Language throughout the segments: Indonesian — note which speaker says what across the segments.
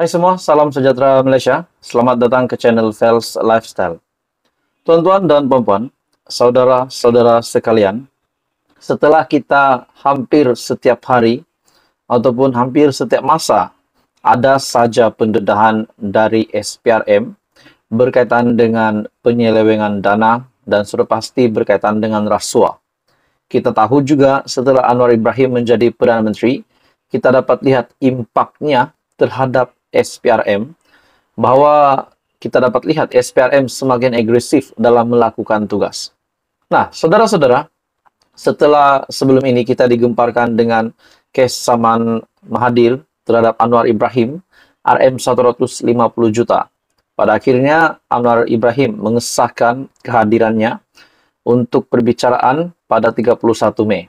Speaker 1: Hai semua, salam sejahtera Malaysia. Selamat datang ke channel Fels Lifestyle. Tuan-tuan dan Puan-puan, saudara-saudara sekalian, setelah kita hampir setiap hari ataupun hampir setiap masa ada saja pendedahan dari SPRM berkaitan dengan penyelewengan dana dan sudah pasti berkaitan dengan rasuah. Kita tahu juga setelah Anwar Ibrahim menjadi Perdana Menteri, kita dapat lihat impaknya terhadap SPRM bahwa kita dapat lihat SPRM semakin agresif dalam melakukan tugas. Nah, saudara-saudara, setelah sebelum ini kita digemparkan dengan kes Saman mahadir terhadap Anwar Ibrahim, RM 150 juta. Pada akhirnya, Anwar Ibrahim mengesahkan kehadirannya untuk perbicaraan pada 31 Mei.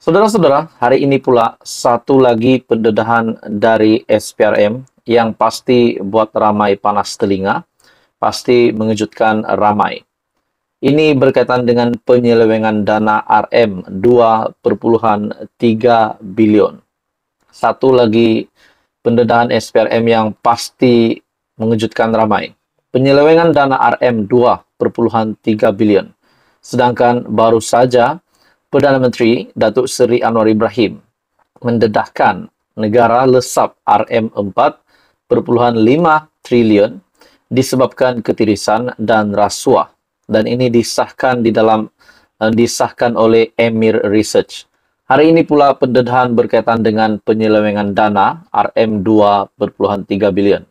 Speaker 1: Saudara-saudara, hari ini pula satu lagi pendedahan dari SPRM yang pasti buat ramai panas telinga, pasti mengejutkan ramai. Ini berkaitan dengan penyelewengan dana RM 2,3 bilion. Satu lagi pendedahan SPRM yang pasti mengejutkan ramai. Penyelewengan dana RM 2,3 bilion. Sedangkan baru saja Perdana Menteri Datuk Seri Anwar Ibrahim mendedahkan negara lesap RM 4 triliun disebabkan ketirisan dan rasuah dan ini disahkan di dalam eh, disahkan oleh Emir Research. Hari ini pula pendedahan berkaitan dengan penyelewengan dana RM 2.3 bilion.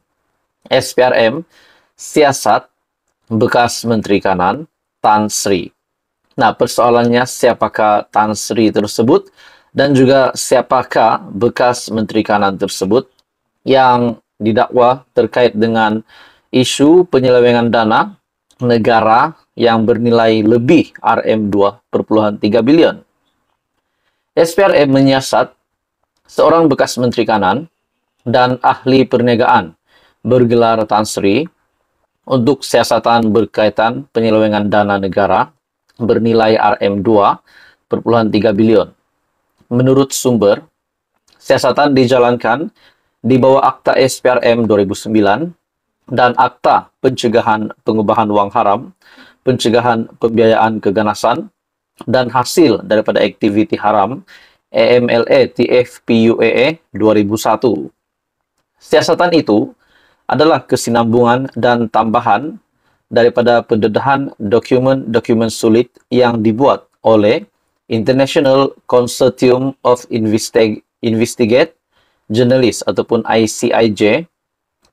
Speaker 1: SPRM siasat bekas Menteri Kanan Tan Sri. Nah, persoalannya siapakah Tan Sri tersebut dan juga siapakah bekas Menteri Kanan tersebut yang didakwa terkait dengan isu penyelewengan dana negara yang bernilai lebih RM2,3 bilion. SPRM menyiasat seorang bekas menteri kanan dan ahli perniagaan bergelar Tan Sri untuk siasatan berkaitan penyelewengan dana negara bernilai RM2,3 bilion. Menurut sumber, siasatan dijalankan di bawah Akta SPRM 2009 dan Akta Pencegahan Pengubahan Uang Haram, Pencegahan Pembiayaan Keganasan, dan Hasil daripada Aktiviti Haram EMLE TFPUEE 2001. E Siasatan itu adalah kesinambungan dan tambahan daripada pendedahan dokumen-dokumen sulit yang dibuat oleh International Consortium of Investig Investigate jurnalis ataupun ICIJ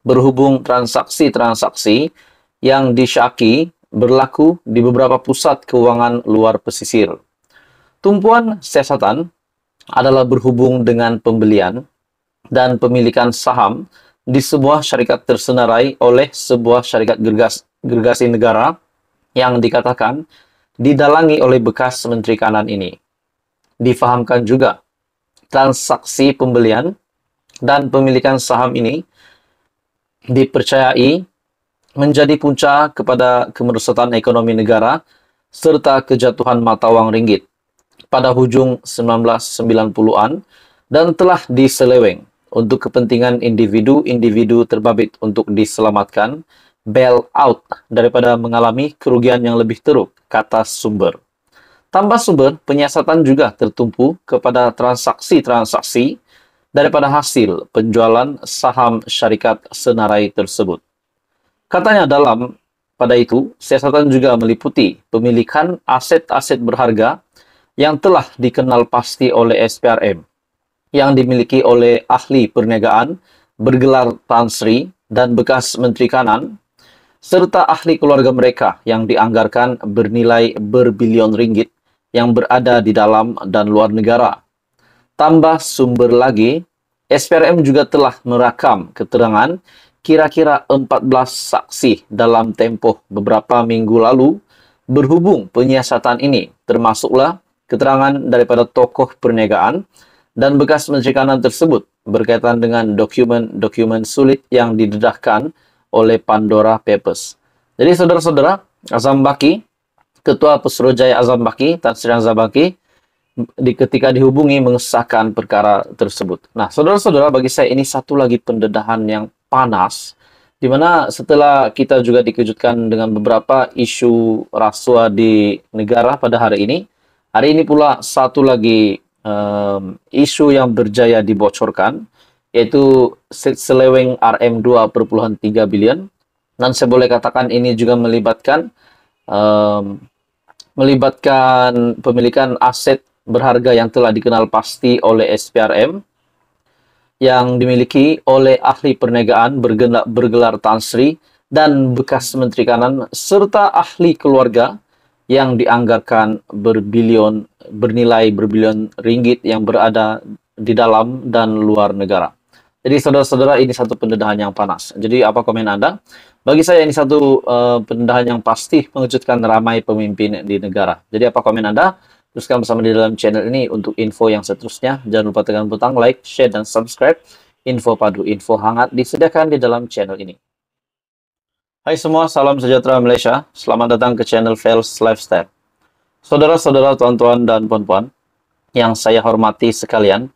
Speaker 1: berhubung transaksi-transaksi yang disyaki berlaku di beberapa pusat keuangan luar pesisir. Tumpuan siasatan adalah berhubung dengan pembelian dan pemilikan saham di sebuah syarikat tersenarai oleh sebuah syarikat gergas, gergasi negara yang dikatakan didalangi oleh bekas Menteri Kanan ini. Difahamkan juga, transaksi pembelian dan pemilikan saham ini dipercayai menjadi puncak kepada kemerosotan ekonomi negara serta kejatuhan mata wang ringgit pada hujung 1990-an dan telah diseleweng untuk kepentingan individu-individu terbabit untuk diselamatkan bail out daripada mengalami kerugian yang lebih teruk, kata sumber. Tambah sumber, penyiasatan juga tertumpu kepada transaksi-transaksi daripada hasil penjualan saham syarikat senarai tersebut. Katanya dalam pada itu, siasatan juga meliputi pemilikan aset-aset berharga yang telah dikenal pasti oleh SPRM, yang dimiliki oleh ahli perniagaan bergelar Tan Sri dan bekas Menteri Kanan, serta ahli keluarga mereka yang dianggarkan bernilai berbilion ringgit yang berada di dalam dan luar negara tambah sumber lagi, SPRM juga telah merakam keterangan kira-kira 14 saksi dalam tempoh beberapa minggu lalu berhubung penyiasatan ini, termasuklah keterangan daripada tokoh perniagaan dan bekas menteri kanan tersebut berkaitan dengan dokumen-dokumen sulit yang didedahkan oleh Pandora Papers. Jadi saudara-saudara, Azam Baki, Ketua Pesuruhjaya Azam Baki, Tan Sri Azam Baki, di ketika dihubungi mengesahkan perkara tersebut. Nah, saudara-saudara, bagi saya ini satu lagi pendedahan yang panas di mana setelah kita juga dikejutkan dengan beberapa isu rasuah di negara pada hari ini, hari ini pula satu lagi um, isu yang berjaya dibocorkan yaitu seleweng RM 2,3 billion dan saya boleh katakan ini juga melibatkan um, melibatkan pemilikan aset berharga yang telah dikenal pasti oleh SPRM yang dimiliki oleh ahli perniagaan bergelar, bergelar Tan Sri dan bekas Menteri Kanan serta ahli keluarga yang dianggarkan berbilion bernilai berbilion ringgit yang berada di dalam dan luar negara. Jadi saudara-saudara ini satu pendedahan yang panas. Jadi apa komen Anda? Bagi saya ini satu uh, pendedahan yang pasti mengejutkan ramai pemimpin di negara. Jadi apa komen Anda? Teruskan bersama di dalam channel ini untuk info yang seterusnya. Jangan lupa tekan butang like, share, dan subscribe. Info padu, info hangat disediakan di dalam channel ini. Hai semua, salam sejahtera Malaysia. Selamat datang ke channel Fails Lifestyle. Saudara-saudara, tuan-tuan, dan puan-puan yang saya hormati sekalian,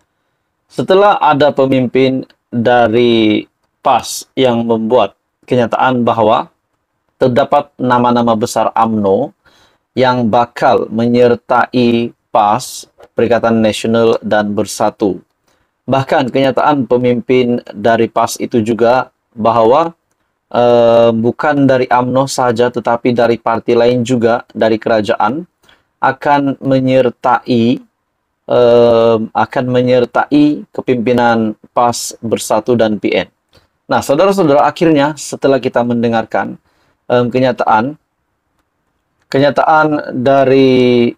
Speaker 1: setelah ada pemimpin dari PAS yang membuat kenyataan bahwa terdapat nama-nama besar AMNO yang bakal menyertai PAS, Perikatan Nasional dan Bersatu. Bahkan kenyataan pemimpin dari PAS itu juga bahwa e, bukan dari AMNO saja tetapi dari parti lain juga dari kerajaan akan menyertai e, akan menyertai kepimpinan PAS Bersatu dan PN. Nah, saudara-saudara, akhirnya setelah kita mendengarkan um, kenyataan kenyataan dari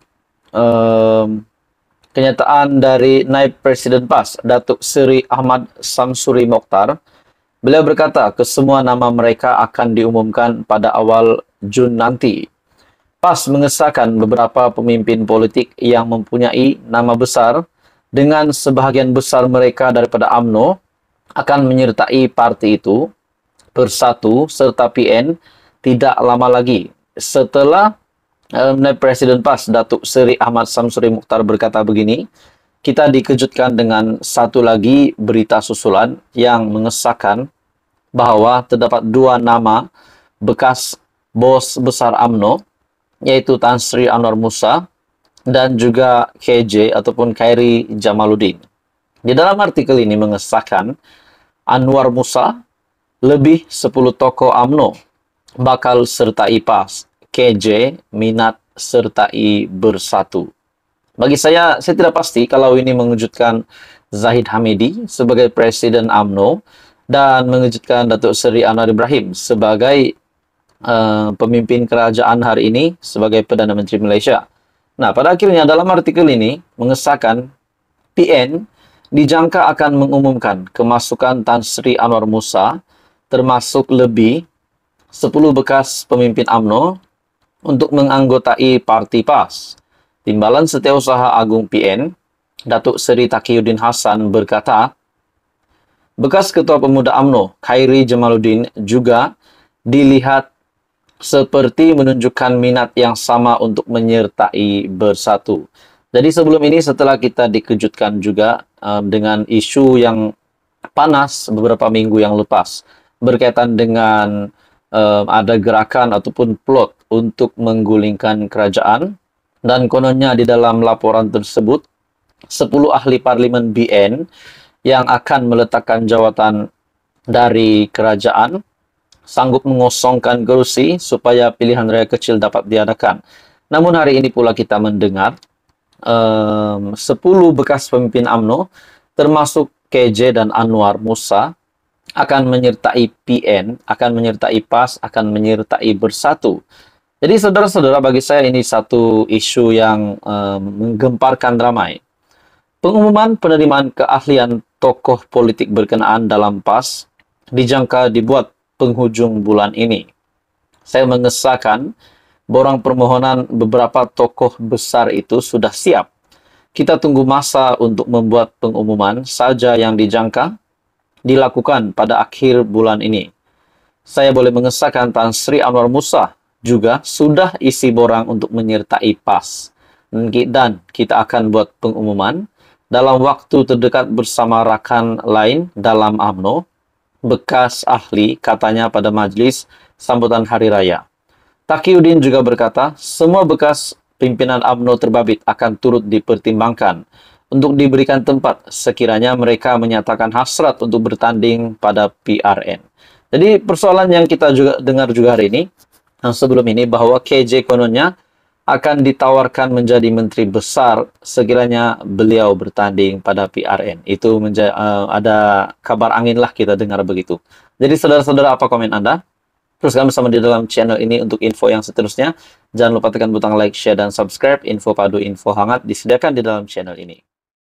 Speaker 1: um, kenyataan dari Naib Presiden PAS Datuk Seri Ahmad Samsuri Mokhtar beliau berkata kesemua nama mereka akan diumumkan pada awal Jun nanti PAS mengesahkan beberapa pemimpin politik yang mempunyai nama besar dengan sebahagian besar mereka daripada AMNO akan menyertai parti itu bersatu serta PN tidak lama lagi setelah Alumni Presiden PAS, Datuk Seri Ahmad Samsuri Mukhtar berkata begini, kita dikejutkan dengan satu lagi berita susulan yang mengesahkan bahwa terdapat dua nama bekas bos besar AMNO, yaitu Tan Sri Anwar Musa dan juga KJ ataupun Khairi Jamaluddin. Di dalam artikel ini mengesahkan Anwar Musa lebih 10 tokoh AMNO bakal serta IPAS KJ minat, sertai bersatu. Bagi saya, saya tidak pasti kalau ini mengejutkan Zahid Hamidi sebagai Presiden AMNO dan mengejutkan Datuk Seri Anwar Ibrahim sebagai uh, pemimpin kerajaan hari ini sebagai Perdana Menteri Malaysia. Nah, pada akhirnya dalam artikel ini mengesahkan PN dijangka akan mengumumkan kemasukan Tan Sri Anwar Musa termasuk lebih 10 bekas pemimpin AMNO untuk menganggotai Parti PAS. Timbalan Setiausaha Agung PN, Datuk Seri Takiyuddin Hasan berkata, bekas Ketua Pemuda AMNO, Khairi Jamaluddin juga dilihat seperti menunjukkan minat yang sama untuk menyertai bersatu. Jadi sebelum ini setelah kita dikejutkan juga um, dengan isu yang panas beberapa minggu yang lepas berkaitan dengan um, ada gerakan ataupun plot untuk menggulingkan kerajaan dan kononnya di dalam laporan tersebut 10 ahli parlemen BN yang akan meletakkan jawatan dari kerajaan sanggup mengosongkan kerusi supaya pilihan raya kecil dapat diadakan. Namun hari ini pula kita mendengar um, ehm, 10 bekas pemimpin AMNO termasuk KJ dan Anwar Musa akan menyertai PN, akan menyertai PAS, akan menyertai Bersatu jadi saudara-saudara bagi saya ini satu isu yang uh, menggemparkan ramai. Pengumuman penerimaan keahlian tokoh politik berkenaan dalam PAS dijangka dibuat penghujung bulan ini. Saya mengesahkan borang permohonan beberapa tokoh besar itu sudah siap. Kita tunggu masa untuk membuat pengumuman saja yang dijangka dilakukan pada akhir bulan ini. Saya boleh mengesahkan Tan Sri Anwar Musa juga sudah isi borang untuk menyertai PAS. Dan kita akan buat pengumuman dalam waktu terdekat bersama rakan lain dalam AMNO, bekas ahli katanya pada majlis sambutan Hari Raya. Takiuddin juga berkata, semua bekas pimpinan AMNO terbabit akan turut dipertimbangkan untuk diberikan tempat sekiranya mereka menyatakan hasrat untuk bertanding pada PRN. Jadi persoalan yang kita juga dengar juga hari ini, yang sebelum ini bahwa KJ kononnya akan ditawarkan menjadi menteri besar sekiranya beliau bertanding pada PRN. Itu menja uh, ada kabar angin lah kita dengar begitu. Jadi saudara-saudara apa komen Anda? terus kami sama di dalam channel ini untuk info yang seterusnya. Jangan lupa tekan butang like, share, dan subscribe. Info padu, info hangat disediakan di dalam channel ini.